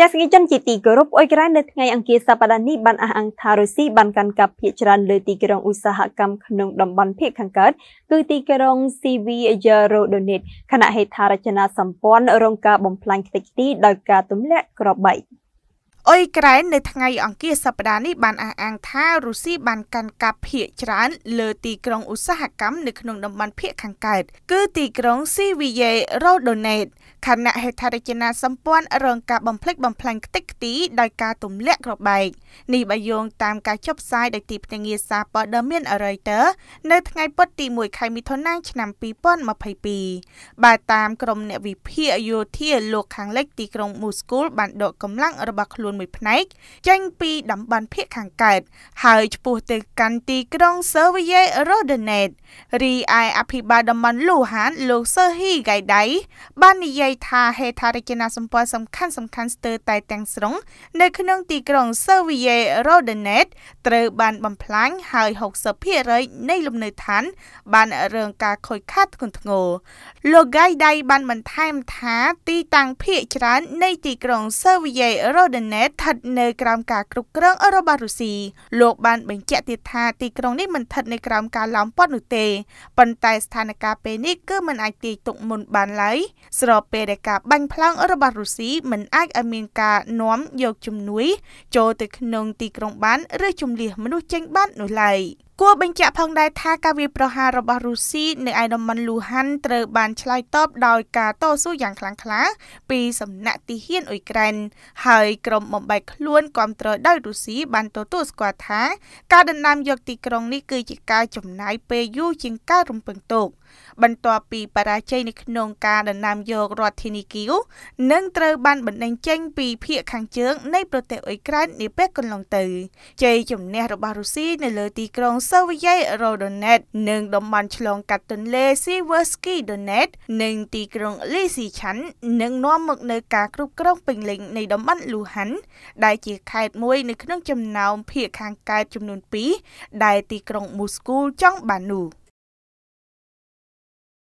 ទស្សនិកជនជាទីគោរពអ៊ុយក្រែននៅថ្ងៃអង្គារសប្តាហ៍នេះបានអះអាងថារុស្ស៊ីបានកាន់កាប់ភាគច្រើនលើទីក្រុងឧស្សាហកម្មក្នុងតំបន់ភាគខាងកើតគឺទីក្រុង Sievierodonetsk ខណៈហេដ្ឋារចនាសម្ព័ន្ធរងការបំផ្លាញខ្ទេចខ្ទីដោយការទម្លាក់គ្រាប់បែក។អ៊ុយក្រែននៅថ្ងៃអង្គារសប្តាហ៍នេះបានអះអាងថារុស្ស៊ីបានកាន់កាប់ភៀកច្រើនលើទីក្រុងឧស្សាហកម្មនៅក្នុងតំបន់ភៀកខាងកើតគឺទីក្រុងស៊ីវីយេរ៉ូដូណេតខណៈហេដ្ឋារចនាសម្ព័ន្ធរងការបំផ្លិចបំផ្លាញខ្ទេចខ្ទីដោយការទម្លាក់ក្របែកនេះបើយោងតាមការចុះផ្សាយដោយទីភ្នាក់ងារសារព័ត៌មាន Reuters នៅថ្ងៃពុធទី1ខែមិថុនាឆ្នាំ2022បើតាមក្រុមអ្នកវិភាគយោធាលោកខាងលិចទីក្រុងមូស្គូលបានដកកម្លាំងរបស់ខ្លួនមួយផ្នែកចេញពីតំបន់ភាគខាងកើតហើយឆ្ពោះទៅកាន់ទីក្រុង Servier Rodonet រីឯអភិបាលតំបន់លូហានលោក Serhi Gaidai បាននិយាយថាហេដ្ឋារចនាសម្ព័ន្ធសំខាន់សំខាន់ស្ទើរតែទាំងស្រុងនៅក្នុងទីក្រុង Servier Rodonet ត្រូវបានបំផ្លាញហើយ60%នៃលំនៅឋាន បានរងការខូចខាតធ្ងន់ធ្ងរលោក Gaidai បានបន្ថែមថាទីតាំងភាគច្រើននៃទីក្រុង Servier Rodonet ណេតស្ថិតនៅក្រោមការគ្រប់គ្រងរបស់រុស្ស៊ីលោកបានបញ្ជាក់ទៀតថាទីក្រុងនេះមិនស្ថិតនៅក្រោមការឡោមព័ទ្ធនោះទេប៉ុន្តែស្ថានភាពពេលនេះគឺមិនអាចទាយទុកមុនបានឡើយស្របពេលដែលការបាញ់ផ្លោងរបស់រុស្ស៊ីមិនអាចឲ្យមានការនាំយកជំនួយ ចូលទៅក្នុងទីក្រុង បាន ឬជំនះមនុស្សចេញបាននោះឡើយ។គួរបញ្ជាក់ផងដែរថាការវាយប្រហាររបស់រុស្ស៊ីនៅឯតំបន់លូហាន់ត្រូវបានឆ្លើយតបដោយការតស៊ូយ៉ាងខ្លាំងក្លាពីសំណាក់ទីហ៊ានអ៊ុយក្រែនហើយក្រុមបំបែកខ្លួនគ្រប់គ្រងដោយរុស្ស៊ីបានទទួលស្គាល់ថា ការដណ្ដើមយកទីក្រុងនេះគឺជាការចំណាយពេលយូរជាងការរំពឹងទុកបន្ទាប់ពីបរាជ័យនៅក្នុងការដណ្ដើមយករដ្ឋធានីគីវនិងត្រូវបានបណ្ដេញចេញពីភាគខាងជើងនៃប្រទេសអ៊ុយក្រែននាពេលកន្លងទៅជ័យជំនះរបស់រុស្ស៊ីនៅលើទីក្រុងសូវយ៉ៃរ៉ូដូណេតនិងតំបន់ឆ្លងកាត់ទន្លេស៊ីវើស្គីដូណេតនិងទីក្រុងលីស៊ីឆាន់នឹងនាំមកនៅការគ្រប់គ្រងពេញលេញ នៃតំបន់លូហាន់ដែលជាខេត្តមួយ នៅក្នុងចំណោមភាគខាងកើតចំនួន2ដែល ទីក្រុងមូស្គូចង់បាននោះ